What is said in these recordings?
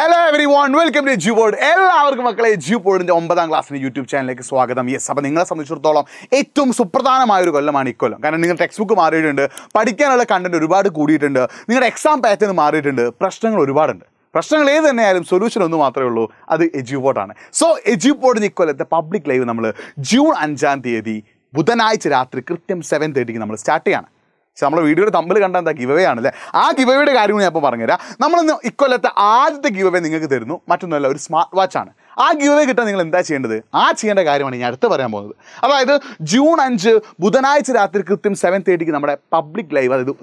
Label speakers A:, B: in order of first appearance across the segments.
A: hello everyone welcome to ജു board എല്ലാവർക്കും മക്കളെ ജു ബോർഡിൻ്റെ ഒമ്പതാം ക്ലാസ്സിന് യൂട്യൂബ് ചാനലിലേക്ക് സ്വാഗതം യെസ് അപ്പോൾ നിങ്ങളെ സംബന്ധിച്ചിടത്തോളം ഏറ്റവും സുപ്രധാനമായ ഒരു കൊല്ലമാണ് ഇക്കൊല്ലം കാരണം നിങ്ങൾ ടെക്സ്റ്റ് ബുക്ക് മാറിയിട്ടുണ്ട് പഠിക്കാനുള്ള കണ്ടന്റ് ഒരുപാട് കൂടിയിട്ടുണ്ട് നിങ്ങളുടെ എക്സാം പാറ്റേൺ മാറിയിട്ടുണ്ട് പ്രശ്നങ്ങൾ ഒരുപാടുണ്ട് പ്രശ്നങ്ങൾ ഏത് തന്നെയായാലും സൊല്യൂഷൻ ഒന്ന് മാത്രമേ ഉള്ളൂ അത് എജ്യൂപോർട്ടാണ് സോ എജ്യൂപോർട്ടിന് ഇക്കൊല്ലത്തെ പബ്ലിക് ലൈവ് നമ്മൾ ജൂൺ അഞ്ചാം തീയതി ബുധനാഴ്ച രാത്രി കൃത്യം സെവൻ തേർട്ടിക്ക് നമ്മൾ സ്റ്റാർട്ട് ചെയ്യാണ് പക്ഷെ നമ്മുടെ വീഡിയോയുടെ തമ്മിൽ കണ്ട എന്താ ഗിവവേ ആണല്ലേ ആ ഗിവവേയുടെ കാര്യം ഞാൻ ഇപ്പോൾ പറഞ്ഞുതരാം നമ്മളിന്ന് ഇക്കൊല്ലത്തെ ആദ്യത്തെ ഗിവവേ നിങ്ങൾക്ക് തരുന്നു മറ്റൊന്നുമല്ല ഒരു സ്മാർട്ട് വാച്ചാണ് ആ ഗിവവേ കിട്ടാൻ നിങ്ങൾ എന്താ ചെയ്യേണ്ടത് ആ ചെയ്യേണ്ട കാര്യമാണ് ഞാൻ അടുത്ത് പറയാൻ പോകുന്നത് അതായത് ജൂൺ അഞ്ച് ബുധനാഴ്ച രാത്രി കൃത്യം സെവൻ തേർട്ടിക്ക് നമ്മുടെ പബ്ലിക് ലൈവ് അതായത്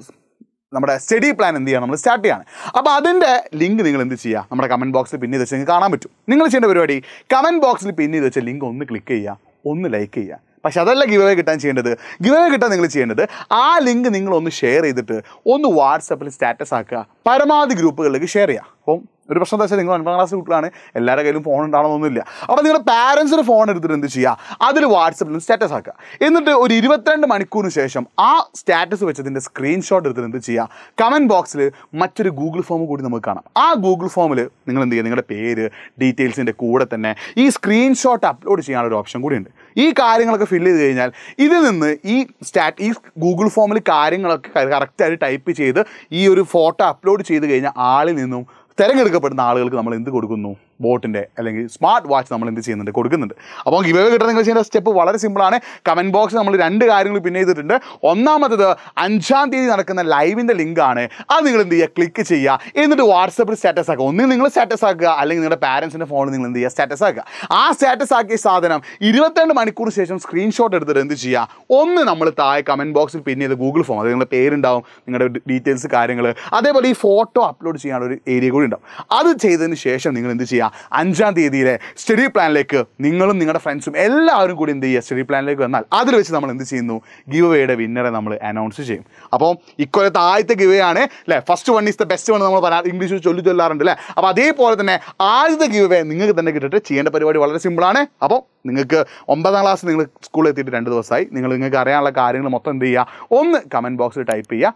A: നമ്മുടെ സ്റ്റഡി പ്ലാൻ എന്ത് ചെയ്യുക നമ്മൾ സ്റ്റാർട്ട് ചെയ്യാണ് അപ്പോൾ അതിൻ്റെ ലിങ്ക് നിങ്ങൾ എന്ത് ചെയ്യുക നമ്മുടെ കമൻറ്റ് ബോക്സിൽ പിന്നെ ഇത് വെച്ച് നിങ്ങൾക്ക് കാണാൻ പറ്റും നിങ്ങൾ ചെയ്യേണ്ട പരിപാടി കമൻറ്റ് ബോക്സിൽ പിന്നെ ഇത് വെച്ച ലിങ്ക് ഒന്ന് ക്ലിക്ക് ചെയ്യുക ഒന്ന് ലൈക്ക് ചെയ്യുക പക്ഷെ അതല്ല ഗിവേ കിട്ടാൻ ചെയ്യേണ്ടത് ഗിവേ കിട്ടാൻ നിങ്ങൾ ചെയ്യേണ്ടത് ആ ലിങ്ക് നിങ്ങൾ ഒന്ന് ഷെയർ ചെയ്തിട്ട് ഒന്ന് വാട്സപ്പിൽ സ്റ്റാറ്റസ് ആക്കുക പരമാവധി ഗ്രൂപ്പുകളിലേക്ക് ഷെയർ ചെയ്യുക അപ്പം ഒരു പ്രശ്നം എന്താ വെച്ചാൽ നിങ്ങൾ ഒൻപതാം ക്ലാസ് കൂട്ടിലാണ് എല്ലാവരുടെ കയ്യിലും ഫോൺ ഉണ്ടാവണമെന്നൊന്നുമില്ല അപ്പോൾ നിങ്ങളുടെ പാരൻസിന് ഫോൺ എടുത്തിട്ട് എന്ത് ചെയ്യുക അതിൽ വാട്സപ്പിലും സ്റ്റാറ്റസ് ആക്കുക എന്നിട്ട് ഒരു ഇരുപത്തിരണ്ട് മണിക്കൂറിന് ശേഷം ആ സ്റ്റാറ്റസ് വെച്ചതിൻ്റെ സ്ക്രീൻഷോട്ട് എടുത്തിട്ട് എന്ത് ചെയ്യുക കമൻറ്റ് ബോക്സിൽ മറ്റൊരു ഗൂഗിൾ ഫോം കൂടി നമുക്ക് കാണാം ആ ഗൂഗിൾ ഫോമിൽ നിങ്ങൾ എന്ത് ചെയ്യുക നിങ്ങളുടെ പേര് ഡീറ്റെയിൽസിൻ്റെ കൂടെ തന്നെ ഈ സ്ക്രീൻഷോട്ട് അപ്ലോഡ് ഒരു ഓപ്ഷൻ കൂടിയുണ്ട് ഈ കാര്യങ്ങളൊക്കെ ഫില്ല് ചെയ്ത് കഴിഞ്ഞാൽ ഇതിൽ നിന്ന് ഈ സ്റ്റാറ്റ് ഈ ഗൂഗിൾ ഫോമിൽ കാര്യങ്ങളൊക്കെ കറക്റ്റായിട്ട് ടൈപ്പ് ചെയ്ത് ഈ ഒരു ഫോട്ടോ അപ്ലോഡ് ചെയ്ത് കഴിഞ്ഞാൽ ആളിൽ നിന്നും തിരഞ്ഞെടുക്കപ്പെടുന്ന ആളുകൾക്ക് നമ്മൾ എന്ത് കൊടുക്കുന്നു ബോട്ടിൻ്റെ അല്ലെങ്കിൽ സ്മാർട്ട് വാച്ച് നമ്മൾ എന്ത് ചെയ്യുന്നുണ്ട് കൊടുക്കുന്നുണ്ട് അപ്പോൾ ഇവ കിട്ടുന്ന നിങ്ങൾ ചെയ്യേണ്ട സ്റ്റെപ്പ് വളരെ സിമ്പിളാണ് കമൻറ്റ് ബോക്സ് നമ്മൾ രണ്ട് കാര്യങ്ങൾ പിന്നെ ചെയ്തിട്ടുണ്ട് ഒന്നാമത്തത് അഞ്ചാം തീയതി നടക്കുന്ന ലൈവിൻ്റെ ലിങ്കാണ് അത് നിങ്ങൾ എന്ത് ചെയ്യുക ക്ലിക്ക് ചെയ്യുക എന്നിട്ട് വാട്സപ്പിൽ സ്റ്റാറ്റസ് ആക്കുക ഒന്നിൽ നിങ്ങൾ സ്റ്റാറ്റസ് ആക്കുക അല്ലെങ്കിൽ നിങ്ങളുടെ പാരൻസിൻ്റെ ഫോണിൽ നിങ്ങൾ എന്ത് ചെയ്യുക സ്റ്റാറ്റസ് ആക്കുക ആ സ്റ്റാറ്റസ് ആക്കിയ സാധനം ഇരുപത്തിരണ്ട് മണിക്കൂർ ശേഷം സ്ക്രീൻഷോട്ട് എടുത്തിട്ട് എന്ത് ചെയ്യുക ഒന്ന് നമ്മൾ താഴെ കമൻറ്റ് ബോക്സിൽ പിന്നെ ചെയ്ത് ഗൂഗിൾ ഫോം അത് നിങ്ങളുടെ പേരുണ്ടാവും നിങ്ങളുടെ ഡീറ്റെയിൽസ് കാര്യങ്ങൾ അതേപോലെ ഈ ഫോട്ടോ അപ്ലോഡ് ചെയ്യാനുള്ള ഒരു ഏരിയ കൂടി ഉണ്ടാവും അത് ചെയ്തതിന് ശേഷം നിങ്ങൾ എന്ത് ചെയ്യുക അഞ്ചാം തീയതിയിലെ സ്റ്റഡി പ്ലാനിലേക്ക് നിങ്ങളും നിങ്ങളുടെ ഫ്രണ്ട്സും എല്ലാവരും കൂടി എന്ത് ചെയ്യുക സ്റ്റഡി പ്ലാനിലേക്ക് വന്നാൽ അതിൽ വെച്ച് നമ്മൾ എന്ത് ചെയ്യുന്നു ഗിവ് വേയുടെ വിന്നറെ നമ്മൾ അനൗൺസ് ചെയ്യും അപ്പോൾ ഇക്കൊല്ലത്തെ ആദ്യത്തെ ഗീവ് ആണ് അല്ലേ first one is the best one നമ്മൾ പറയാം ഇംഗ്ലീഷിൽ ചൊല്ലി ചൊല്ലാറുണ്ട് അല്ലേ അപ്പോൾ അതേപോലെ തന്നെ ആദ്യത്തെ ഗിവ് വേ നിങ്ങൾക്ക് തന്നെ കിട്ടിയിട്ട് ചെയ്യേണ്ട പരിപാടി വളരെ സിമ്പിളാണ് അപ്പോൾ നിങ്ങൾക്ക് ഒമ്പതാം ക്ലാസ് നിങ്ങൾ സ്കൂളിൽ എത്തിയിട്ട് രണ്ട് ദിവസമായി നിങ്ങൾ നിങ്ങൾക്ക് അറിയാനുള്ള കാര്യങ്ങൾ മൊത്തം എന്ത് ചെയ്യുക ഒന്ന് കമൻറ്റ് ബോക്സിൽ ടൈപ്പ് ചെയ്യുക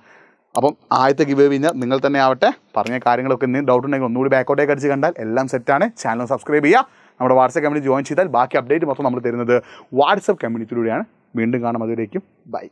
A: അപ്പം ആദ്യത്തെ ഗിവ് കഴിഞ്ഞാൽ നിങ്ങൾ തന്നെ ആവട്ടെ പറഞ്ഞ കാര്യങ്ങളൊക്കെ എന്തെങ്കിലും ഡൗട്ട് ഉണ്ടെങ്കിൽ ഒന്നുകൂടി ബാക്കോട്ടേക്ക് കടിച്ച് കണ്ടാൽ എല്ലാം സെറ്റാണ് ചാനൽ സബ്സ്ക്രൈബ് ചെയ്യുക നമ്മുടെ വാട്സപ്പ് കമ്മ്യൂണിറ്റി ജോയിൻ ചെയ്താൽ ബാക്കി അപ്ഡേറ്റ് മൊത്തം നമ്മൾ തരുന്നത് വാട്സപ്പ് കമ്മ്യൂണിറ്റിയിലൂടെയാണ് വീണ്ടും കാണാം അതിലേക്കും ബൈ